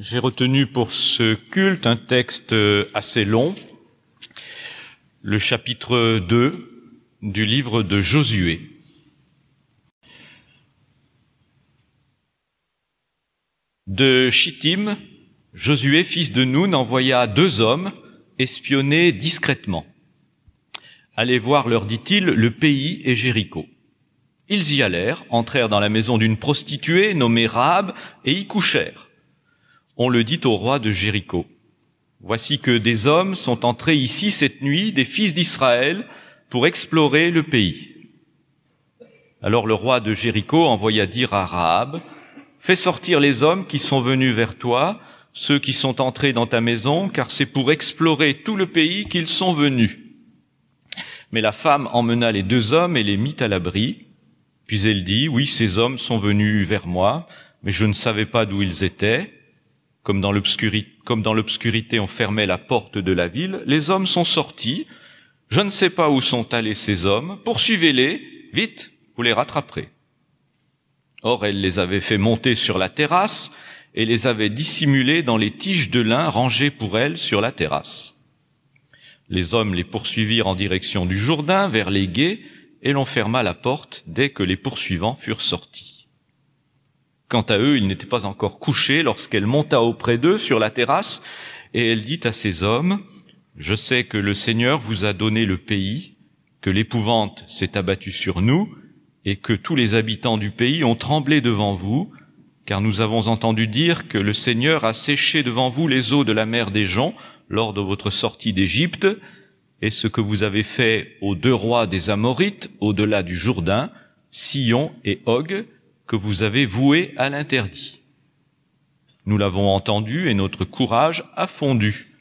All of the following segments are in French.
J'ai retenu pour ce culte un texte euh, assez long, le chapitre 2 du livre de Josué. De Chittim, Josué, fils de Noun, envoya deux hommes espionner discrètement. Allez voir, leur dit-il, le pays et Jéricho. Ils y allèrent, entrèrent dans la maison d'une prostituée nommée Rab et y couchèrent on le dit au roi de Jéricho. Voici que des hommes sont entrés ici cette nuit, des fils d'Israël, pour explorer le pays. Alors le roi de Jéricho envoya dire à Rahab, Fais sortir les hommes qui sont venus vers toi, ceux qui sont entrés dans ta maison, car c'est pour explorer tout le pays qu'ils sont venus. Mais la femme emmena les deux hommes et les mit à l'abri. Puis elle dit, Oui, ces hommes sont venus vers moi, mais je ne savais pas d'où ils étaient. Comme dans l'obscurité on fermait la porte de la ville, les hommes sont sortis. Je ne sais pas où sont allés ces hommes. Poursuivez-les, vite, vous les rattraperez. Or, elle les avait fait monter sur la terrasse et les avait dissimulés dans les tiges de lin rangées pour elle sur la terrasse. Les hommes les poursuivirent en direction du Jourdain, vers les guets, et l'on ferma la porte dès que les poursuivants furent sortis. Quant à eux, ils n'étaient pas encore couchés lorsqu'elle monta auprès d'eux sur la terrasse, et elle dit à ses hommes, Je sais que le Seigneur vous a donné le pays, que l'épouvante s'est abattue sur nous, et que tous les habitants du pays ont tremblé devant vous, car nous avons entendu dire que le Seigneur a séché devant vous les eaux de la mer des gens lors de votre sortie d'Égypte, et ce que vous avez fait aux deux rois des Amorites au-delà du Jourdain, Sion et Og, que vous avez voué à l'interdit. Nous l'avons entendu et notre courage a fondu.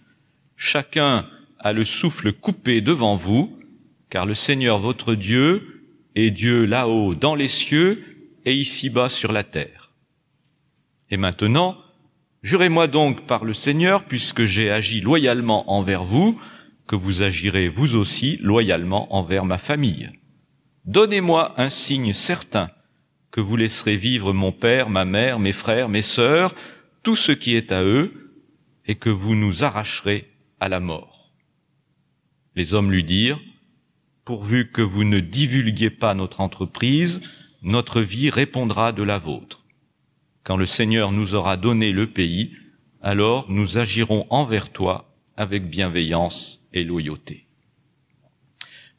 Chacun a le souffle coupé devant vous, car le Seigneur votre Dieu est Dieu là-haut dans les cieux et ici-bas sur la terre. Et maintenant, jurez-moi donc par le Seigneur, puisque j'ai agi loyalement envers vous, que vous agirez vous aussi loyalement envers ma famille. Donnez-moi un signe certain que vous laisserez vivre mon père, ma mère, mes frères, mes sœurs, tout ce qui est à eux, et que vous nous arracherez à la mort. Les hommes lui dirent, pourvu que vous ne divulguiez pas notre entreprise, notre vie répondra de la vôtre. Quand le Seigneur nous aura donné le pays, alors nous agirons envers toi avec bienveillance et loyauté.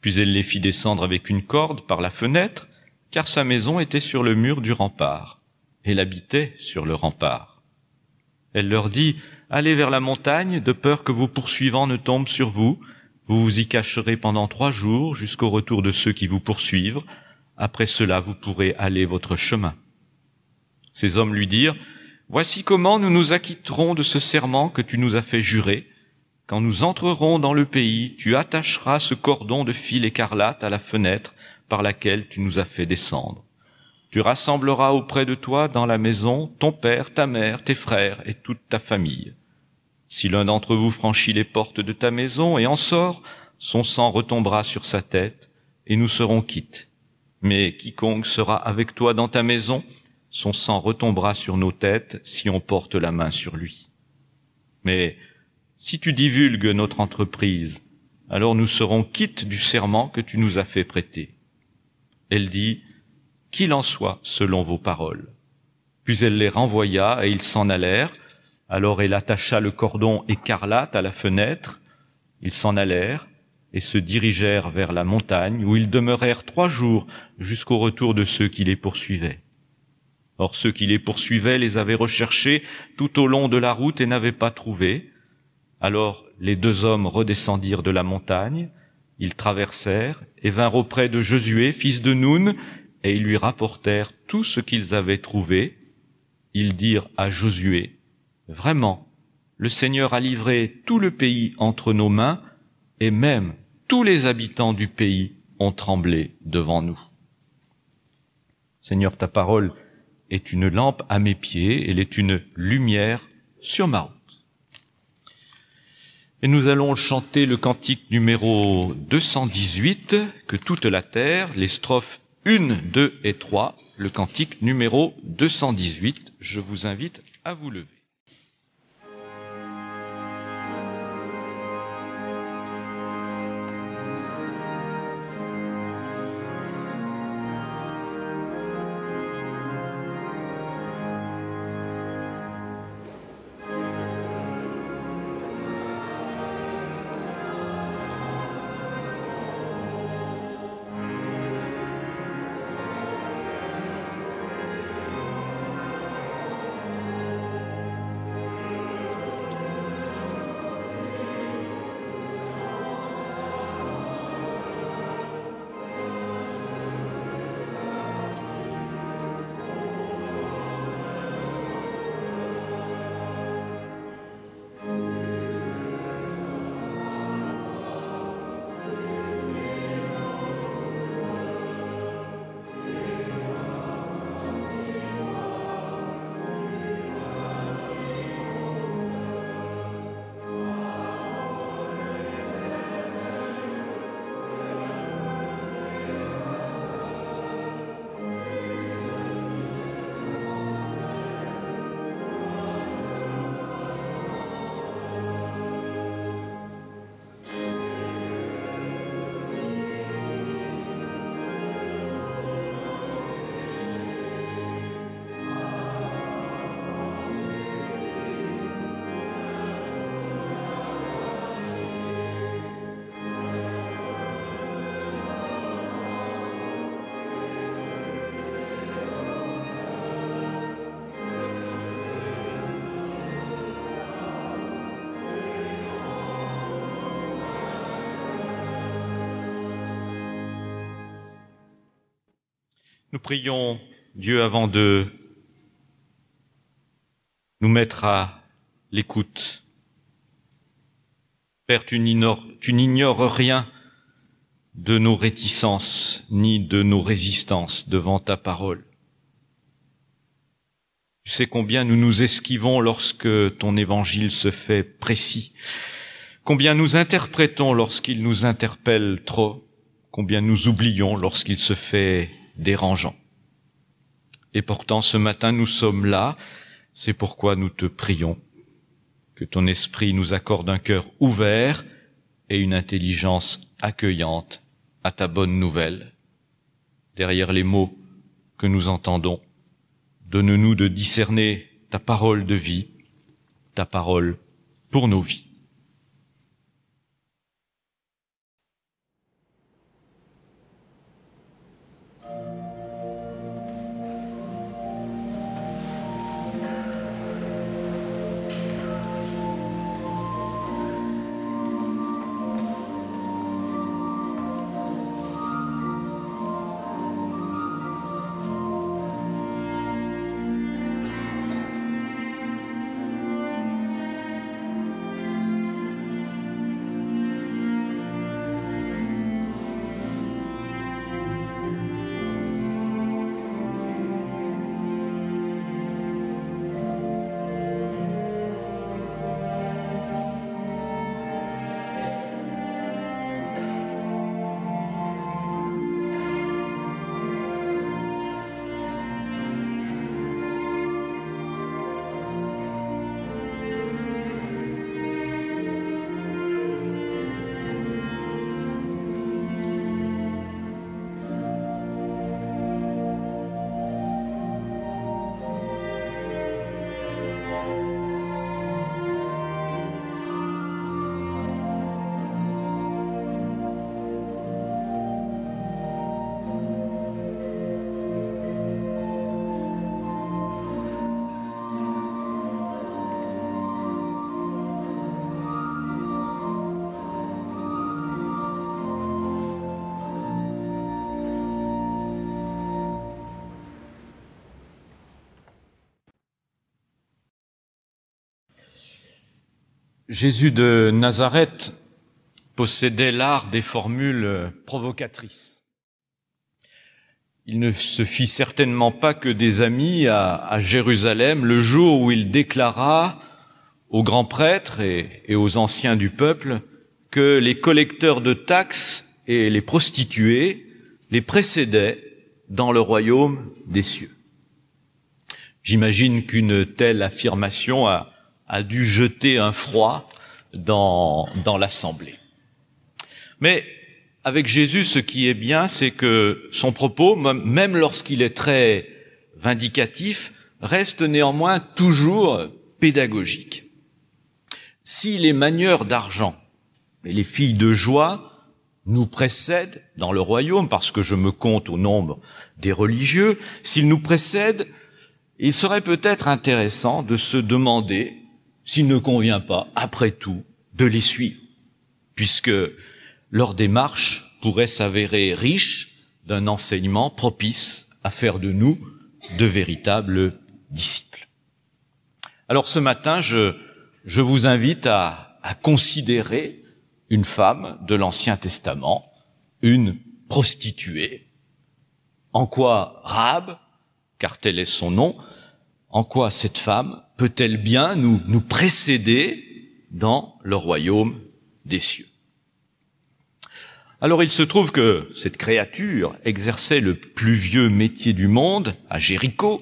Puis elle les fit descendre avec une corde par la fenêtre, car sa maison était sur le mur du rempart, elle habitait sur le rempart. Elle leur dit, Allez vers la montagne, de peur que vos poursuivants ne tombent sur vous, vous vous y cacherez pendant trois jours jusqu'au retour de ceux qui vous poursuivent, après cela vous pourrez aller votre chemin. Ces hommes lui dirent, Voici comment nous nous acquitterons de ce serment que tu nous as fait jurer. Quand nous entrerons dans le pays, tu attacheras ce cordon de fil écarlate à la fenêtre par laquelle tu nous as fait descendre. Tu rassembleras auprès de toi dans la maison ton père, ta mère, tes frères et toute ta famille. Si l'un d'entre vous franchit les portes de ta maison et en sort, son sang retombera sur sa tête, et nous serons quittes. Mais quiconque sera avec toi dans ta maison, son sang retombera sur nos têtes si on porte la main sur lui. Mais si tu divulgues notre entreprise, alors nous serons quittes du serment que tu nous as fait prêter. Elle dit, Qu'il en soit selon vos paroles. Puis elle les renvoya et ils s'en allèrent. Alors elle attacha le cordon écarlate à la fenêtre. Ils s'en allèrent et se dirigèrent vers la montagne où ils demeurèrent trois jours jusqu'au retour de ceux qui les poursuivaient. Or ceux qui les poursuivaient les avaient recherchés tout au long de la route et n'avaient pas trouvé. Alors les deux hommes redescendirent de la montagne, ils traversèrent et vinrent auprès de Josué, fils de Noun, et ils lui rapportèrent tout ce qu'ils avaient trouvé. Ils dirent à Josué, Vraiment, le Seigneur a livré tout le pays entre nos mains, et même tous les habitants du pays ont tremblé devant nous. Seigneur, ta parole est une lampe à mes pieds, elle est une lumière sur ma route. Et nous allons chanter le cantique numéro 218, que toute la terre, les strophes 1, 2 et 3, le cantique numéro 218. Je vous invite à vous lever. prions Dieu avant de nous mettre à l'écoute. Père, tu n'ignores rien de nos réticences ni de nos résistances devant ta parole. Tu sais combien nous nous esquivons lorsque ton évangile se fait précis, combien nous interprétons lorsqu'il nous interpelle trop, combien nous oublions lorsqu'il se fait dérangeant. Et pourtant ce matin nous sommes là, c'est pourquoi nous te prions que ton esprit nous accorde un cœur ouvert et une intelligence accueillante à ta bonne nouvelle. Derrière les mots que nous entendons, donne-nous de discerner ta parole de vie, ta parole pour nos vies. Jésus de Nazareth possédait l'art des formules provocatrices. Il ne se fit certainement pas que des amis à, Jérusalem le jour où il déclara aux grands prêtres et, et aux anciens du peuple que les collecteurs de taxes et les prostituées les précédaient dans le royaume des cieux. J'imagine qu'une telle affirmation a, a dû jeter un froid dans, dans l'assemblée. Mais avec Jésus, ce qui est bien, c'est que son propos, même lorsqu'il est très vindicatif, reste néanmoins toujours pédagogique. Si les manieurs d'argent et les filles de joie nous précèdent dans le royaume, parce que je me compte au nombre des religieux, s'ils nous précèdent, il serait peut-être intéressant de se demander s'il ne convient pas, après tout, de les suivre, puisque leur démarche pourrait s'avérer riche d'un enseignement propice à faire de nous de véritables disciples. Alors ce matin, je, vous invite à, à considérer une femme de l'Ancien Testament, une prostituée. En quoi Rab, car tel est son nom, en quoi cette femme peut-elle bien nous, nous précéder dans le royaume des cieux Alors il se trouve que cette créature exerçait le plus vieux métier du monde à Jéricho,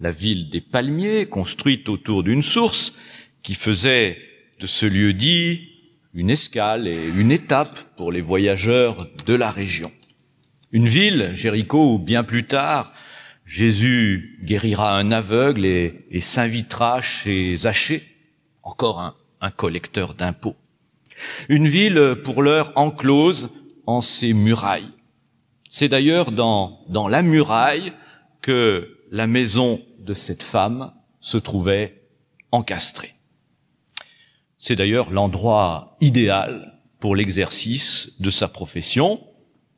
la ville des palmiers construite autour d'une source qui faisait de ce lieu dit une escale et une étape pour les voyageurs de la région. Une ville, Jéricho, où bien plus tard, Jésus guérira un aveugle et, s'invitera chez Zachée, encore un, collecteur d'impôts. Une ville pour l'heure enclose en ses murailles. C'est d'ailleurs dans la muraille que la maison de cette femme se trouvait encastrée. C'est d'ailleurs l'endroit idéal pour l'exercice de sa profession,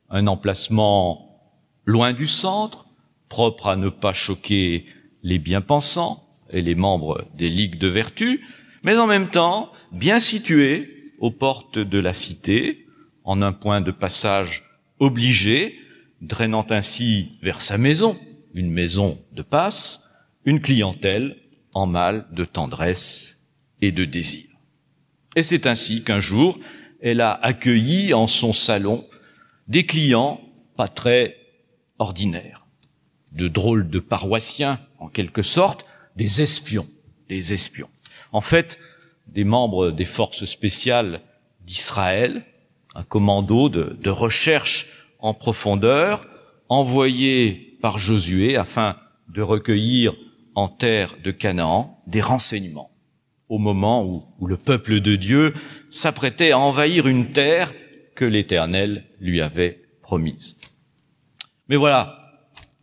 un emplacement loin du centre, propre à ne pas choquer les bien-pensants et les membres des ligues de vertu, mais en même temps bien situé aux portes de la cité, en un point de passage obligé, drainant ainsi vers sa maison, une maison de passe, une clientèle en mal de tendresse et de désir. Et c'est ainsi qu'un jour, elle a accueilli en son salon des clients pas très ordinaires de drôles de paroissiens, en quelque sorte, des espions, des espions. En fait, des membres des forces spéciales d'Israël, un commando de, recherche en profondeur, envoyé par Josué afin de recueillir en terre de Canaan des renseignements au moment où le peuple de Dieu s'apprêtait à envahir une terre que l'Éternel lui avait promise. Mais voilà,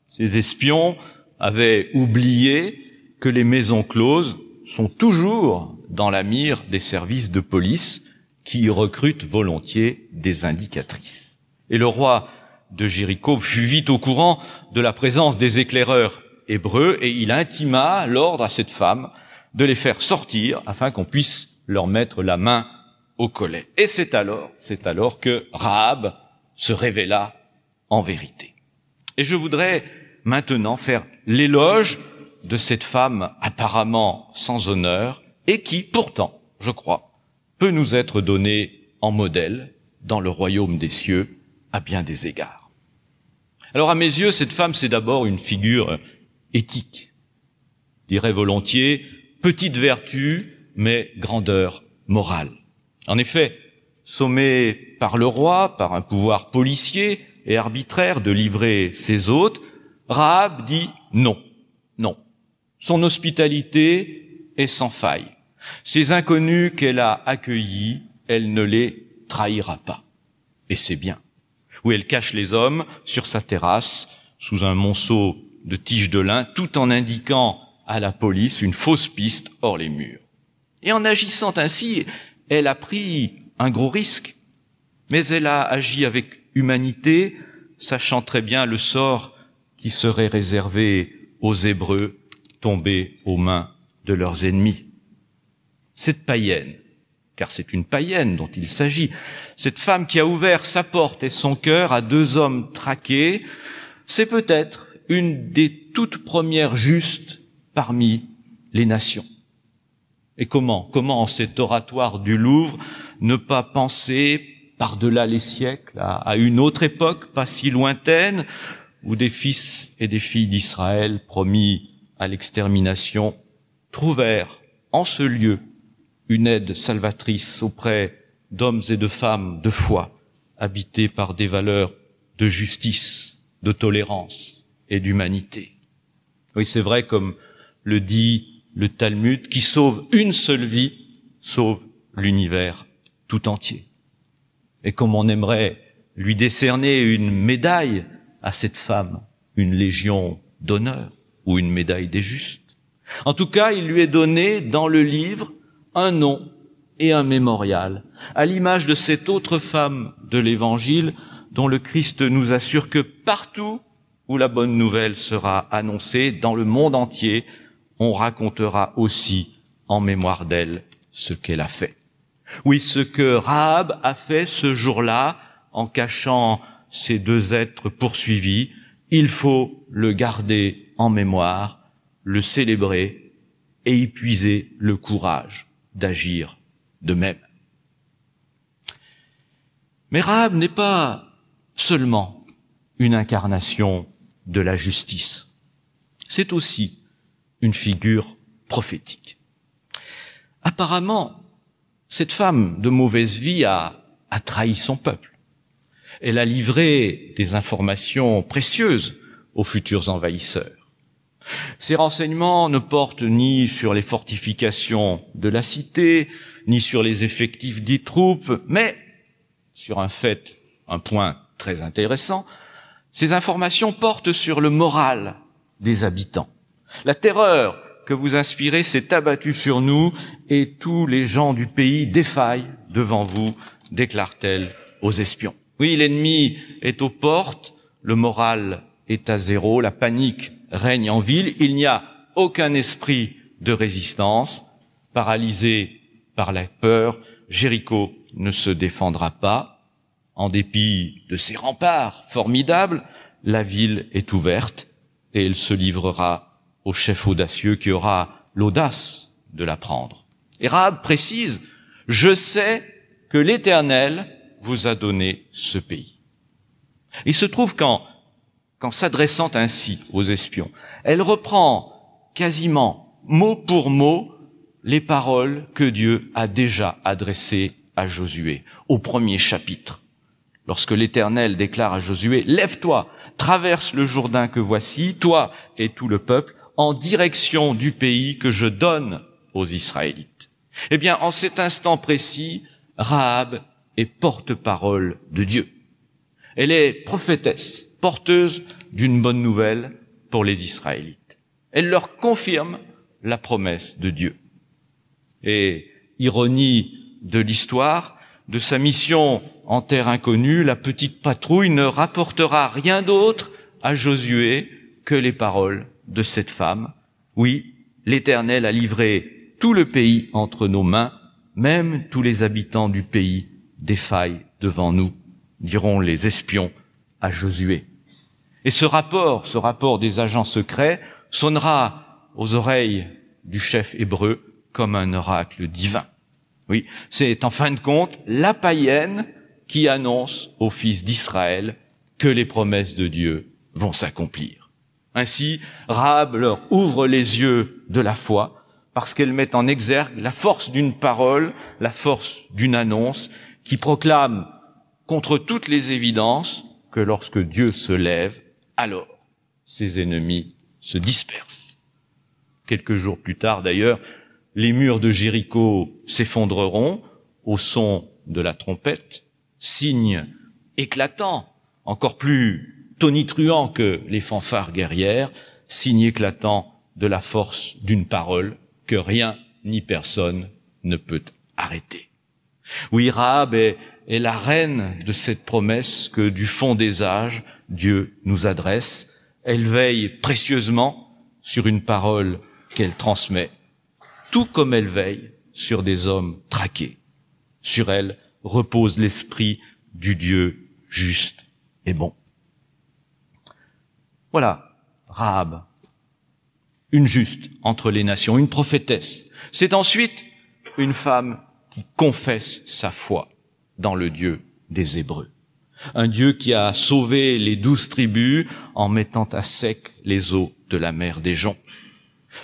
ces espions avaient oublié que les maisons closes sont toujours dans la mire des services de police qui recrutent volontiers des indicatrices. Et le roi de Jéricho fut vite au courant de la présence des éclaireurs hébreux et il intima l'ordre à cette femme de les faire sortir afin qu'on puisse leur mettre la main au collet. Et c'est alors, c'est alors que Rahab se révéla en vérité. Et je voudrais maintenant faire l'éloge de cette femme apparemment sans honneur et qui, pourtant, je crois, peut nous être donnée en modèle dans le royaume des cieux à bien des égards. Alors à mes yeux, cette femme, c'est d'abord une figure éthique. dirait dirais volontiers, petite vertu, mais grandeur morale. En effet, sommée par le roi, par un pouvoir policier, et arbitraire de livrer ses hôtes, Rahab dit non, non. Son hospitalité est sans faille. Ces inconnus qu'elle a accueillis, elle ne les trahira pas. Et c'est bien. Où elle cache les hommes sur sa terrasse, sous un monceau de tiges de lin, tout en indiquant à la police une fausse piste hors les murs. Et en agissant ainsi, elle a pris un gros risque, mais elle a agi avec humanité, sachant très bien le sort qui serait réservé aux Hébreux tombés aux mains de leurs ennemis. Cette païenne, car c'est une païenne dont il s'agit, cette femme qui a ouvert sa porte et son cœur à deux hommes traqués, c'est peut-être une des toutes premières justes parmi les nations. Et comment, comment en cet oratoire du Louvre ne pas penser par-delà les siècles, à, une autre époque pas si lointaine, où des fils et des filles d'Israël promis à l'extermination trouvèrent en ce lieu une aide salvatrice auprès d'hommes et de femmes de foi, habités par des valeurs de justice, de tolérance et d'humanité. Oui, c'est vrai, comme le dit le Talmud, qui sauve une seule vie, sauve l'univers tout entier et comme on aimerait lui décerner une médaille à cette femme, une légion d'honneur ou une médaille des justes. En tout cas, il lui est donné dans le livre un nom et un mémorial, à l'image de cette autre femme de l'Évangile dont le Christ nous assure que partout où la bonne nouvelle sera annoncée, dans le monde entier, on racontera aussi en mémoire d'elle ce qu'elle a fait. Oui, ce que Rahab a fait ce jour-là, en cachant ces deux êtres poursuivis, il faut le garder en mémoire, le célébrer et y puiser le courage d'agir de même. Mais Rahab n'est pas seulement une incarnation de la justice, c'est aussi une figure prophétique. Apparemment, cette femme de mauvaise vie a, trahi son peuple. Elle a livré des informations précieuses aux futurs envahisseurs. Ces renseignements ne portent ni sur les fortifications de la cité, ni sur les effectifs des troupes, mais sur un fait, un point très intéressant, ces informations portent sur le moral des habitants. La terreur que vous inspirez s'est abattu sur nous et tous les gens du pays défaillent devant vous, déclare-t-elle aux espions. Oui, l'ennemi est aux portes, le moral est à zéro, la panique règne en ville, il n'y a aucun esprit de résistance, paralysé par la peur, Jéricho ne se défendra pas. En dépit de ses remparts formidables, la ville est ouverte et elle se livrera au chef audacieux qui aura l'audace de la prendre. Et précise, je sais que l'Éternel vous a donné ce pays. Il se trouve qu'en qu'en s'adressant ainsi aux espions, elle reprend quasiment mot pour mot les paroles que Dieu a déjà adressées à Josué au premier chapitre. Lorsque l'Éternel déclare à Josué, Lève-toi, traverse le Jourdain que voici, toi et tout le peuple, en direction du pays que je donne aux Israélites. Eh bien, en cet instant précis, Rahab est porte-parole de Dieu. Elle est prophétesse, porteuse d'une bonne nouvelle pour les Israélites. Elle leur confirme la promesse de Dieu. Et ironie de l'histoire, de sa mission en terre inconnue, la petite patrouille ne rapportera rien d'autre à Josué que les paroles de cette femme. Oui, l'Éternel a livré tout le pays entre nos mains, même tous les habitants du pays défaillent devant nous, diront les espions à Josué. Et ce rapport, ce rapport des agents secrets, sonnera aux oreilles du chef hébreu comme un oracle divin. Oui, c'est en fin de compte la païenne qui annonce aux fils d'Israël que les promesses de Dieu vont s'accomplir. Ainsi, Rahab leur ouvre les yeux de la foi parce qu'elle met en exergue la force d'une parole, la force d'une annonce qui proclame contre toutes les évidences que lorsque Dieu se lève, alors ses ennemis se dispersent. Quelques jours plus tard d'ailleurs, les murs de Jéricho s'effondreront au son de la trompette, signe éclatant, encore plus tonitruant que les fanfares guerrières, signe éclatant de la force d'une parole que rien ni personne ne peut arrêter. Oui, Rahab est la reine de cette promesse que du fond des âges Dieu nous adresse. Elle veille précieusement sur une parole qu'elle transmet, tout comme elle veille sur des hommes traqués. Sur elle repose l'esprit du Dieu juste et bon. Voilà, Rahab, une juste entre les nations, une prophétesse. C'est ensuite une femme qui confesse sa foi dans le Dieu des Hébreux. Un Dieu qui a sauvé les douze tribus en mettant à sec les eaux de la mer des gens.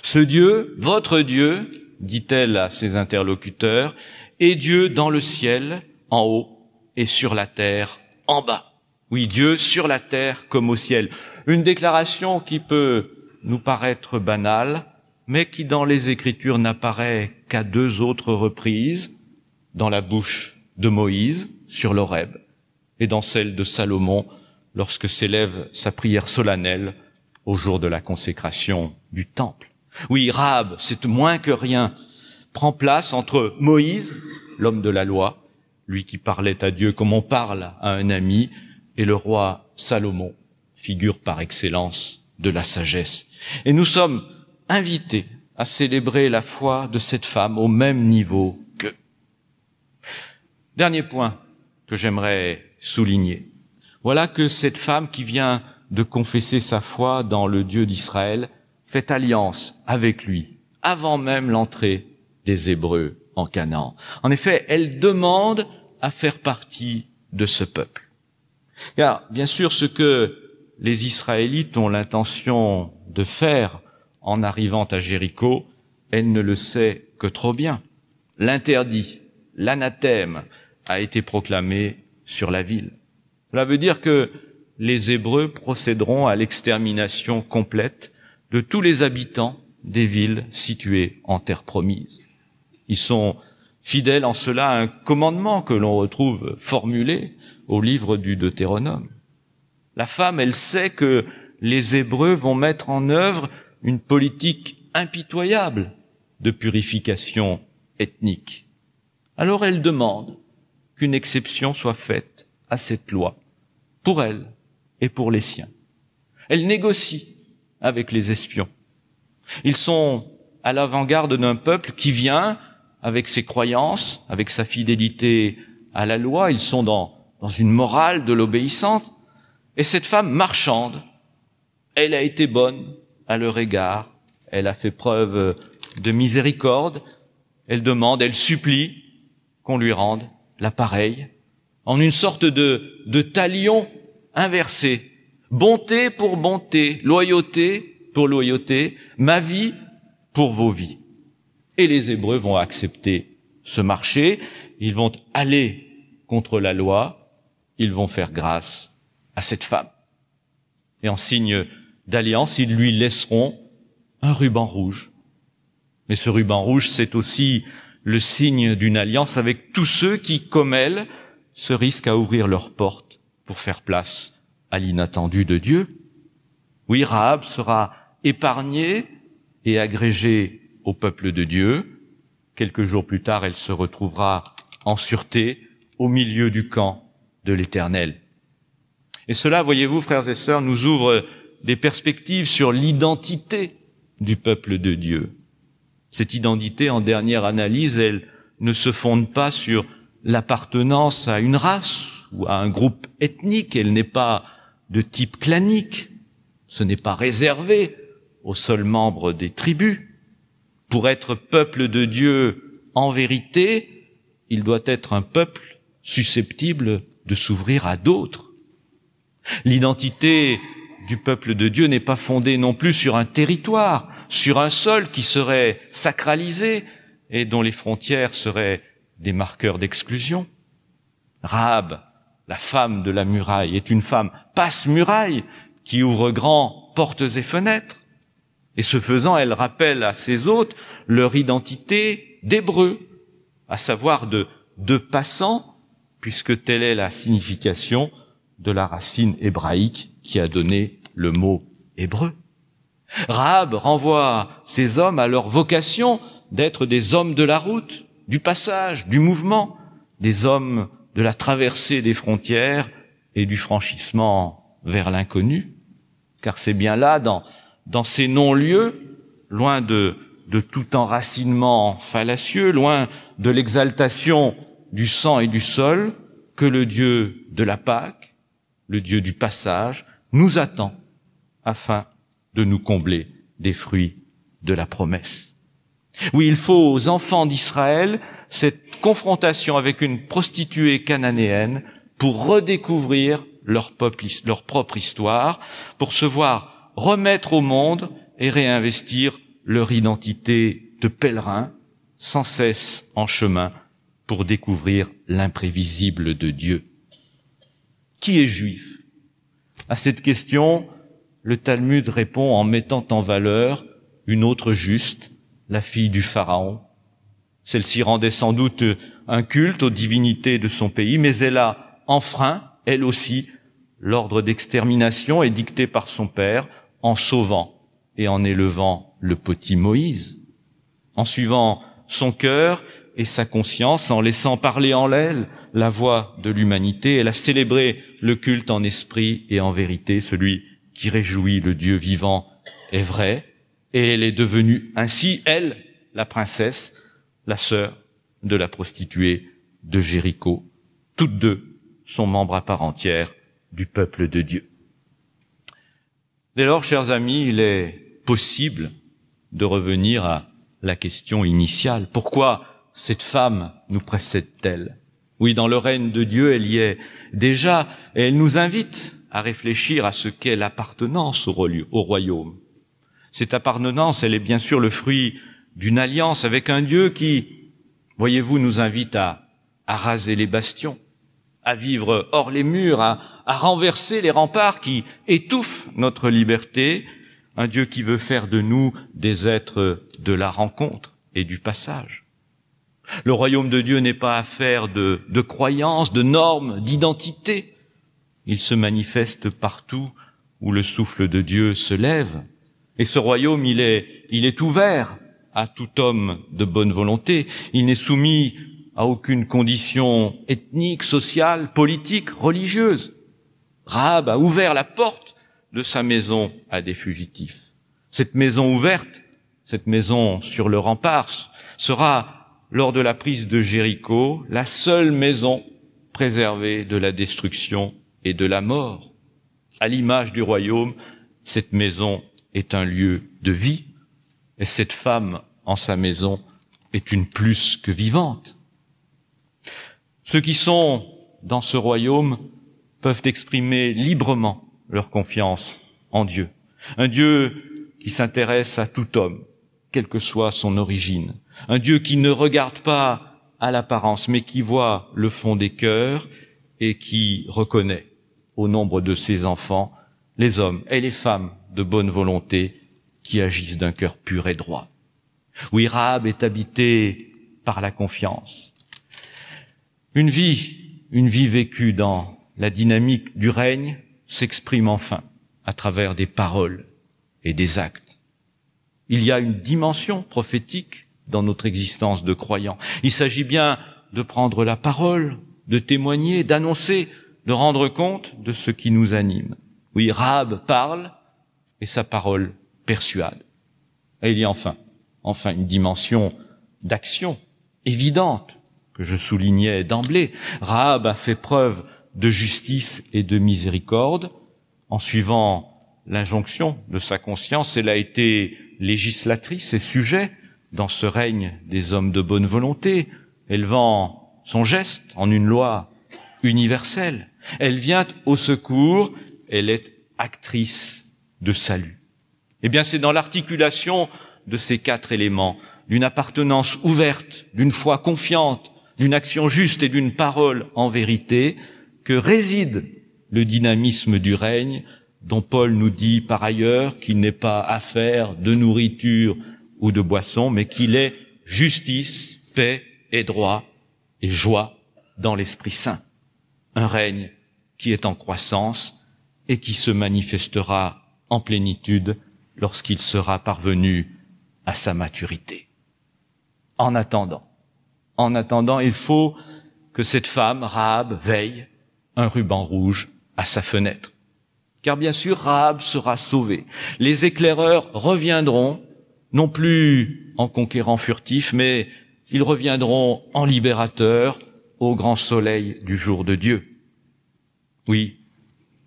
Ce Dieu, votre Dieu, dit-elle à ses interlocuteurs, est Dieu dans le ciel, en haut, et sur la terre, en bas. Oui, Dieu sur la terre comme au ciel. Une déclaration qui peut nous paraître banale, mais qui dans les Écritures n'apparaît qu'à deux autres reprises, dans la bouche de Moïse sur l'Horeb et dans celle de Salomon lorsque s'élève sa prière solennelle au jour de la consécration du temple. Oui, Rab, c'est moins que rien, prend place entre Moïse, l'homme de la loi, lui qui parlait à Dieu comme on parle à un ami, et le roi Salomon, figure par excellence de la sagesse. Et nous sommes invités à célébrer la foi de cette femme au même niveau qu'eux. Dernier point que j'aimerais souligner. Voilà que cette femme qui vient de confesser sa foi dans le Dieu d'Israël fait alliance avec lui avant même l'entrée des Hébreux en Canaan. En effet, elle demande à faire partie de ce peuple. Car bien sûr, ce que les Israélites ont l'intention de faire en arrivant à Jéricho, elle ne le sait que trop bien. L'interdit, l'anathème a été proclamé sur la ville. Cela veut dire que les Hébreux procéderont à l'extermination complète de tous les habitants des villes situées en terre promise. Ils sont fidèles en cela à un commandement que l'on retrouve formulé au livre du Deutéronome. La femme, elle sait que les Hébreux vont mettre en œuvre une politique impitoyable de purification ethnique. Alors elle demande qu'une exception soit faite à cette loi, pour elle et pour les siens. Elle négocie avec les espions. Ils sont à l'avant-garde d'un peuple qui vient avec ses croyances, avec sa fidélité à la loi, ils sont dans dans une morale de l'obéissante, et cette femme marchande, elle a été bonne à leur égard, elle a fait preuve de miséricorde, elle demande, elle supplie qu'on lui rende l'appareil, en une sorte de, de talion inversé. Bonté pour bonté, loyauté pour loyauté, ma vie pour vos vies. Et les Hébreux vont accepter ce marché, ils vont aller contre la loi, ils vont faire grâce à cette femme. Et en signe d'alliance, ils lui laisseront un ruban rouge. Mais ce ruban rouge, c'est aussi le signe d'une alliance avec tous ceux qui, comme elle, se risquent à ouvrir leurs portes pour faire place à l'inattendu de Dieu. Oui, Rahab sera épargnée et agrégée au peuple de Dieu. Quelques jours plus tard, elle se retrouvera en sûreté au milieu du camp de l'Éternel. Et cela, voyez-vous, frères et sœurs, nous ouvre des perspectives sur l'identité du peuple de Dieu. Cette identité, en dernière analyse, elle ne se fonde pas sur l'appartenance à une race ou à un groupe ethnique, elle n'est pas de type clanique, ce n'est pas réservé aux seuls membres des tribus. Pour être peuple de Dieu en vérité, il doit être un peuple susceptible de s'ouvrir à d'autres. L'identité du peuple de Dieu n'est pas fondée non plus sur un territoire, sur un sol qui serait sacralisé et dont les frontières seraient des marqueurs d'exclusion. Rahab, la femme de la muraille, est une femme passe-muraille qui ouvre grand portes et fenêtres. Et ce faisant, elle rappelle à ses hôtes leur identité d'hébreux, à savoir de, deux passants puisque telle est la signification de la racine hébraïque qui a donné le mot hébreu. Rahab renvoie ces hommes à leur vocation d'être des hommes de la route, du passage, du mouvement, des hommes de la traversée des frontières et du franchissement vers l'inconnu, car c'est bien là, dans, dans ces non-lieux, loin de, de tout enracinement fallacieux, loin de l'exaltation du sang et du sol que le Dieu de la Pâque, le Dieu du passage, nous attend afin de nous combler des fruits de la promesse. Oui, il faut aux enfants d'Israël cette confrontation avec une prostituée cananéenne pour redécouvrir leur, peuple, leur propre histoire, pour se voir remettre au monde et réinvestir leur identité de pèlerin sans cesse en chemin pour découvrir l'imprévisible de Dieu. Qui est juif À cette question, le Talmud répond en mettant en valeur une autre juste, la fille du Pharaon. Celle-ci rendait sans doute un culte aux divinités de son pays, mais elle a enfreint, elle aussi, l'ordre d'extermination édicté par son père en sauvant et en élevant le petit Moïse. En suivant son cœur, et sa conscience en laissant parler en l'aile la voix de l'humanité. Elle a célébré le culte en esprit et en vérité, celui qui réjouit le Dieu vivant est vrai, et elle est devenue ainsi, elle, la princesse, la sœur de la prostituée de Jéricho. Toutes deux sont membres à part entière du peuple de Dieu. Dès lors, chers amis, il est possible de revenir à la question initiale. Pourquoi cette femme nous précède-t-elle Oui, dans le règne de Dieu, elle y est déjà, et elle nous invite à réfléchir à ce qu'est l'appartenance au, royaume. Cette appartenance, elle est bien sûr le fruit d'une alliance avec un Dieu qui, voyez-vous, nous invite à, raser les bastions, à vivre hors les murs, à renverser les remparts qui étouffent notre liberté, un Dieu qui veut faire de nous des êtres de la rencontre et du passage. Le royaume de Dieu n'est pas affaire de, croyances, de normes, d'identité. Il se manifeste partout où le souffle de Dieu se lève. Et ce royaume, il est, il est ouvert à tout homme de bonne volonté. Il n'est soumis à aucune condition ethnique, sociale, politique, religieuse. Rahab a ouvert la porte de sa maison à des fugitifs. Cette maison ouverte, cette maison sur le rempart, sera lors de la prise de Jéricho, la seule maison préservée de la destruction et de la mort. À l'image du royaume, cette maison est un lieu de vie, et cette femme en sa maison est une plus que vivante. Ceux qui sont dans ce royaume peuvent exprimer librement leur confiance en Dieu. Un Dieu qui s'intéresse à tout homme, quelle que soit son origine. Un Dieu qui ne regarde pas à l'apparence, mais qui voit le fond des cœurs et qui reconnaît au nombre de ses enfants les hommes et les femmes de bonne volonté qui agissent d'un cœur pur et droit. Oui, Rahab est habité par la confiance. Une vie, une vie vécue dans la dynamique du règne s'exprime enfin à travers des paroles et des actes. Il y a une dimension prophétique dans notre existence de croyants. Il s'agit bien de prendre la parole, de témoigner, d'annoncer, de rendre compte de ce qui nous anime. Oui, Rahab parle et sa parole persuade. Et il y a enfin, enfin une dimension d'action évidente que je soulignais d'emblée. Rahab a fait preuve de justice et de miséricorde en suivant l'injonction de sa conscience. Elle a été législatrice et sujet dans ce règne des hommes de bonne volonté, élevant son geste en une loi universelle. Elle vient au secours, elle est actrice de salut. Eh bien, c'est dans l'articulation de ces quatre éléments, d'une appartenance ouverte, d'une foi confiante, d'une action juste et d'une parole en vérité, que réside le dynamisme du règne dont Paul nous dit par ailleurs qu'il n'est pas affaire de nourriture ou de boisson, mais qu'il est justice, paix et droit et joie dans l'Esprit Saint. Un règne qui est en croissance et qui se manifestera en plénitude lorsqu'il sera parvenu à sa maturité. En attendant, en attendant, il faut que cette femme, Rahab, veille un ruban rouge à sa fenêtre car bien sûr, Rahab sera sauvé. Les éclaireurs reviendront, non plus en conquérant furtif, mais ils reviendront en libérateurs au grand soleil du jour de Dieu. Oui,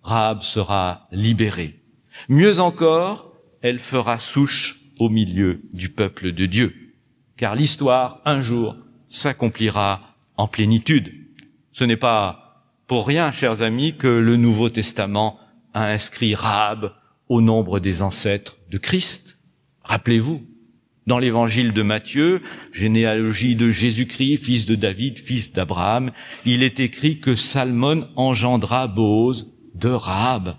Rahab sera libérée. Mieux encore, elle fera souche au milieu du peuple de Dieu, car l'histoire, un jour, s'accomplira en plénitude. Ce n'est pas pour rien, chers amis, que le Nouveau Testament a inscrit Rahab au nombre des ancêtres de Christ. Rappelez-vous, dans l'évangile de Matthieu, généalogie de Jésus-Christ, fils de David, fils d'Abraham, il est écrit que Salmon engendra Bose de Rahab.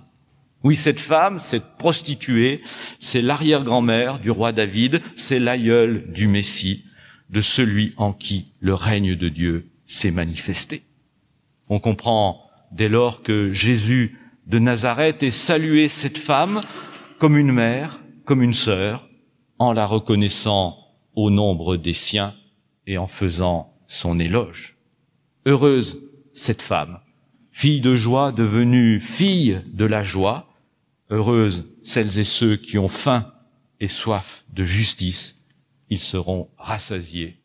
Oui, cette femme, cette prostituée, c'est l'arrière-grand-mère du roi David, c'est l'aïeul du Messie, de celui en qui le règne de Dieu s'est manifesté. On comprend dès lors que Jésus de Nazareth et saluer cette femme comme une mère, comme une sœur, en la reconnaissant au nombre des siens et en faisant son éloge. Heureuse cette femme, fille de joie devenue fille de la joie, heureuse celles et ceux qui ont faim et soif de justice, ils seront rassasiés